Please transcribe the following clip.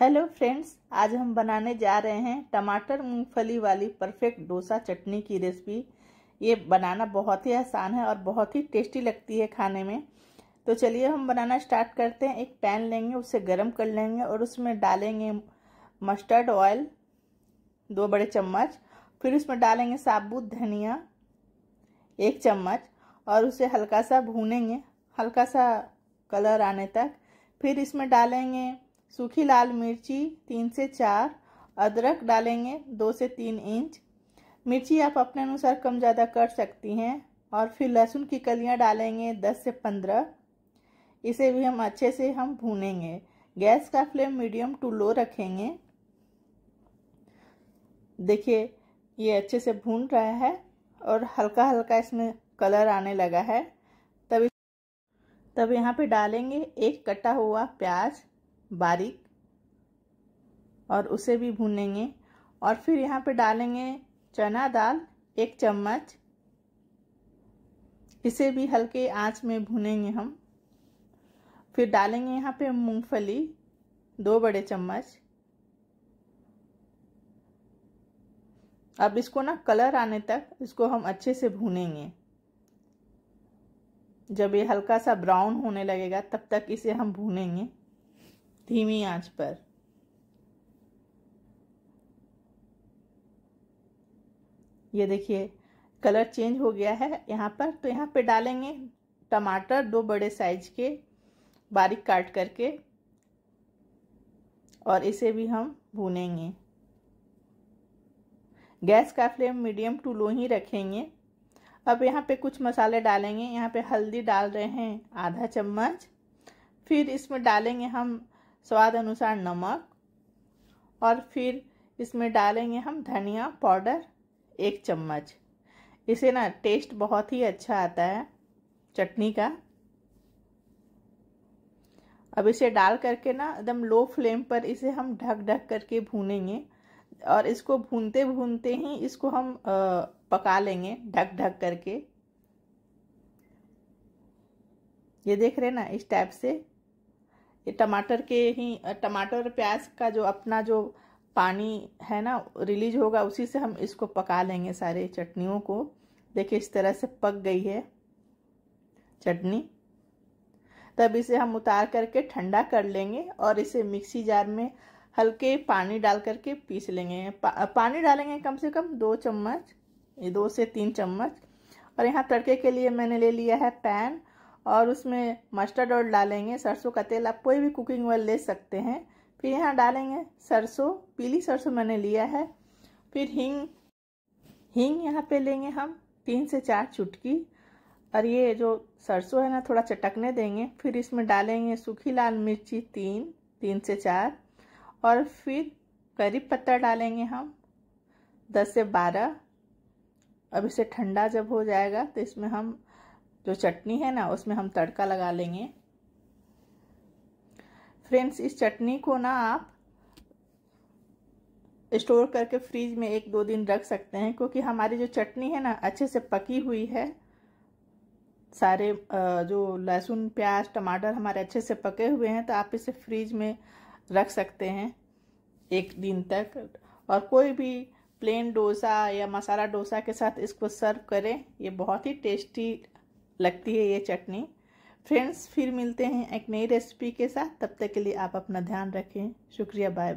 hello friends आज हम बनाने जा रहे हैं टमाटर मूंगफली वाली परफेक्ट डोसा चटनी की रेसिपी ये बनाना बहुत ही आसान है और बहुत ही टेस्टी लगती है खाने में तो चलिए हम बनाना स्टार्ट करते हैं एक पैन लेंगे उसे गर्म कर लेंगे और उसमें डालेंगे मस्टर्ड ऑयल दो बड़े चम्मच फिर उसमें डालेंगे साबुत धनिया एक चम्मच और उसे हल्का सा भूनेंगे हल्का सा कलर आने तक फिर इसमें डालेंगे सूखी लाल मिर्ची तीन से चार अदरक डालेंगे दो से तीन इंच मिर्ची आप अपने अनुसार कम ज़्यादा कर सकती हैं और फिर लहसुन की कलियां डालेंगे दस से पंद्रह इसे भी हम अच्छे से हम भूनेंगे गैस का फ्लेम मीडियम टू लो रखेंगे देखिए ये अच्छे से भून रहा है और हल्का हल्का इसमें कलर आने लगा है तब तब यहाँ पे डालेंगे एक कटा हुआ प्याज बारीक और उसे भी भूनेंगे और फिर यहाँ पे डालेंगे चना दाल एक चम्मच इसे भी हल्के आंच में भूनेंगे हम फिर डालेंगे यहाँ पे मूंगफली दो बड़े चम्मच अब इसको ना कलर आने तक इसको हम अच्छे से भूनेंगे जब ये हल्का सा ब्राउन होने लगेगा तब तक इसे हम भूनेंगे धीमी आंच पर ये देखिए कलर चेंज हो गया है यहाँ पर तो यहाँ पे डालेंगे टमाटर दो बड़े साइज के बारीक काट करके और इसे भी हम भूनेंगे गैस का फ्लेम मीडियम टू लो ही रखेंगे अब यहाँ पे कुछ मसाले डालेंगे यहाँ पे हल्दी डाल रहे हैं आधा चम्मच फिर इसमें डालेंगे हम स्वाद अनुसार नमक और फिर इसमें डालेंगे हम धनिया पाउडर एक चम्मच इसे ना टेस्ट बहुत ही अच्छा आता है चटनी का अब इसे डाल करके ना एकदम लो फ्लेम पर इसे हम ढक ढक करके भूनेंगे और इसको भूनते भूनते ही इसको हम पका लेंगे ढक ढक करके ये देख रहे ना इस टाइप से ये टमाटर के ही टमाटर और प्याज का जो अपना जो पानी है ना रिलीज होगा उसी से हम इसको पका लेंगे सारे चटनियों को देखिए इस तरह से पक गई है चटनी तब इसे हम उतार करके ठंडा कर लेंगे और इसे मिक्सी जार में हल्के पानी डाल करके पीस लेंगे पा, पानी डालेंगे कम से कम दो चम्मच ये दो से तीन चम्मच और यहाँ तड़के के लिए मैंने ले लिया है पैन और उसमें मस्टर्ड ऑयल डालेंगे सरसों का तेल आप कोई भी कुकिंग ऑयल ले सकते हैं फिर यहाँ डालेंगे सरसों पीली सरसों मैंने लिया है फिर हींग हींग यहाँ पे लेंगे हम तीन से चार चुटकी और ये जो सरसों है ना थोड़ा चटकने देंगे फिर इसमें डालेंगे सूखी लाल मिर्ची तीन तीन से चार और फिर करी पत्ता डालेंगे हम दस से बारह अब इसे ठंडा जब हो जाएगा तो इसमें हम जो चटनी है ना उसमें हम तड़का लगा लेंगे फ्रेंड्स इस चटनी को ना आप स्टोर करके फ्रीज में एक दो दिन रख सकते हैं क्योंकि हमारी जो चटनी है ना अच्छे से पकी हुई है सारे जो लहसुन प्याज टमाटर हमारे अच्छे से पके हुए हैं तो आप इसे फ्रीज में रख सकते हैं एक दिन तक और कोई भी प्लेन डोसा या मसाला डोसा के साथ इसको सर्व करें ये बहुत ही टेस्टी लगती है ये चटनी फ्रेंड्स फिर मिलते हैं एक नई रेसिपी के साथ तब तक के लिए आप अपना ध्यान रखें शुक्रिया बाय